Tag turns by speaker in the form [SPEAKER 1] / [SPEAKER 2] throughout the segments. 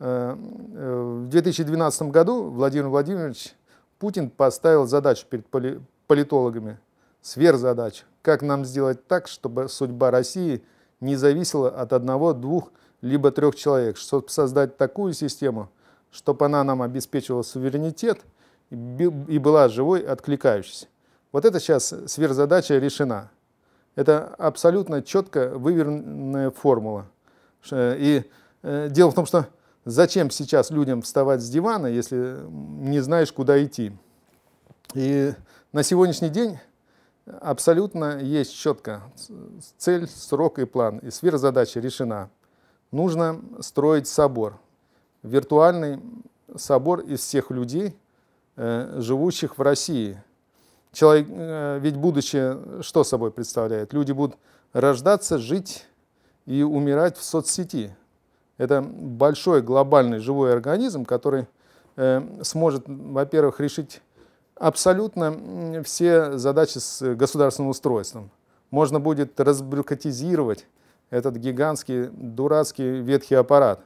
[SPEAKER 1] Э, э, в 2012 году Владимир Владимирович Путин поставил задачу перед политологами, сверхзадачу, как нам сделать так, чтобы судьба России не зависела от одного, двух, либо трех человек, чтобы создать такую систему, чтобы она нам обеспечивала суверенитет и была живой, откликающейся. Вот это сейчас сверхзадача решена. Это абсолютно четко выверенная формула. Э, и дело в том, что Зачем сейчас людям вставать с дивана, если не знаешь, куда идти? И на сегодняшний день абсолютно есть четко цель, срок и план. И сверхзадача решена. Нужно строить собор. Виртуальный собор из всех людей, э, живущих в России. Человек, э, ведь будущее что собой представляет? Люди будут рождаться, жить и умирать в соцсети, это большой глобальный живой организм, который э, сможет, во-первых, решить абсолютно все задачи с государственным устройством. Можно будет разбюрократизировать этот гигантский, дурацкий ветхий аппарат.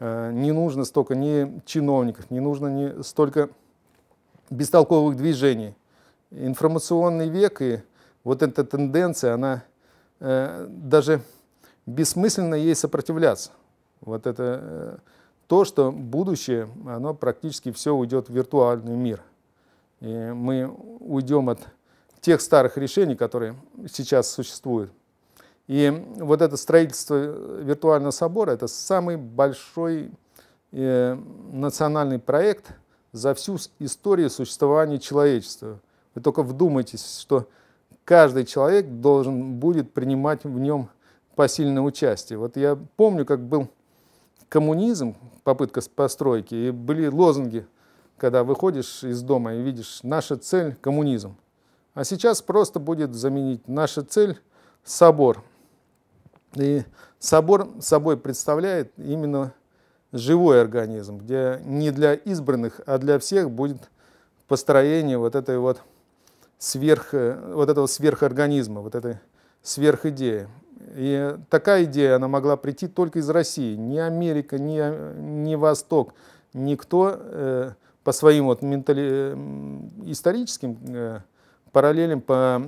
[SPEAKER 1] Э, не нужно столько ни чиновников, не нужно ни столько бестолковых движений. Информационный век и вот эта тенденция, она э, даже бессмысленно ей сопротивляться. Вот это э, то, что будущее, оно практически все уйдет в виртуальный мир. И мы уйдем от тех старых решений, которые сейчас существуют. И вот это строительство э, виртуального собора – это самый большой э, национальный проект за всю историю существования человечества. Вы только вдумайтесь, что каждый человек должен будет принимать в нем посильное участие. Вот я помню, как был коммунизм, попытка постройки, и были лозунги, когда выходишь из дома и видишь «наша цель – коммунизм». А сейчас просто будет заменить «наша цель – собор». И собор собой представляет именно живой организм, где не для избранных, а для всех будет построение вот этой вот сверх, э, вот этого сверхорганизма, вот этой сверхидеи. И такая идея, она могла прийти только из России. Ни Америка, ни, э, ни Восток, никто э, по своим вот ментали... историческим э, параллелям, по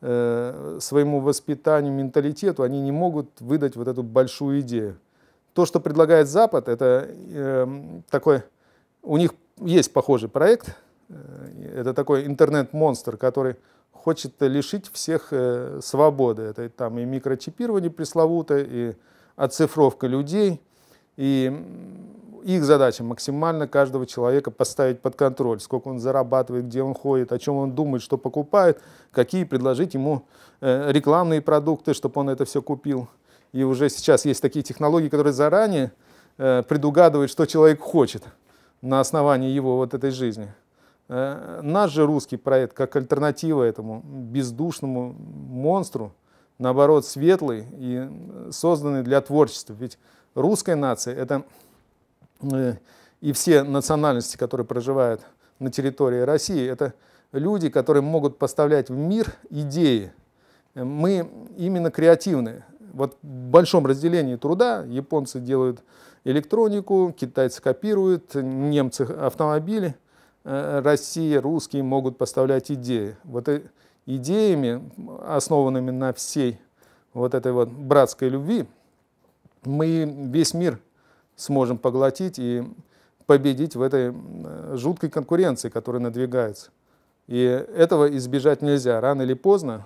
[SPEAKER 1] э, своему воспитанию, менталитету, они не могут выдать вот эту большую идею. То, что предлагает Запад, это э, такой... У них есть похожий проект, э, это такой интернет-монстр, который хочет лишить всех э, свободы. Это там и микрочипирование пресловутое, и оцифровка людей. И их задача максимально каждого человека поставить под контроль, сколько он зарабатывает, где он ходит, о чем он думает, что покупает, какие предложить ему э, рекламные продукты, чтобы он это все купил. И уже сейчас есть такие технологии, которые заранее э, предугадывают, что человек хочет на основании его вот этой жизни. Э, наш же русский проект, как альтернатива этому бездушному монстру, наоборот, светлый и созданный для творчества. Ведь русская нация — это э, и все национальности, которые проживают на территории России, это люди, которые могут поставлять в мир идеи. Э, мы именно креативные. Вот в большом разделении труда японцы делают электронику, китайцы копируют, немцы автомобили — Э, Россия, русские могут поставлять идеи. Вот э, идеями, основанными на всей вот этой вот братской любви, мы весь мир сможем поглотить и победить в этой э, жуткой конкуренции, которая надвигается. И этого избежать нельзя. Рано или поздно,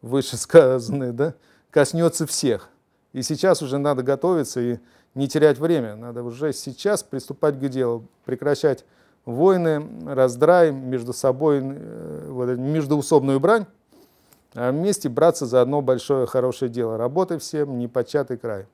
[SPEAKER 1] вышесказанное, да, коснется всех. И сейчас уже надо готовиться и не терять время. Надо уже сейчас приступать к делу, прекращать войны, раздрай, между собой, э, вот, междуусобную брань, а вместе браться за одно большое хорошее дело. Работы всем, не початый край.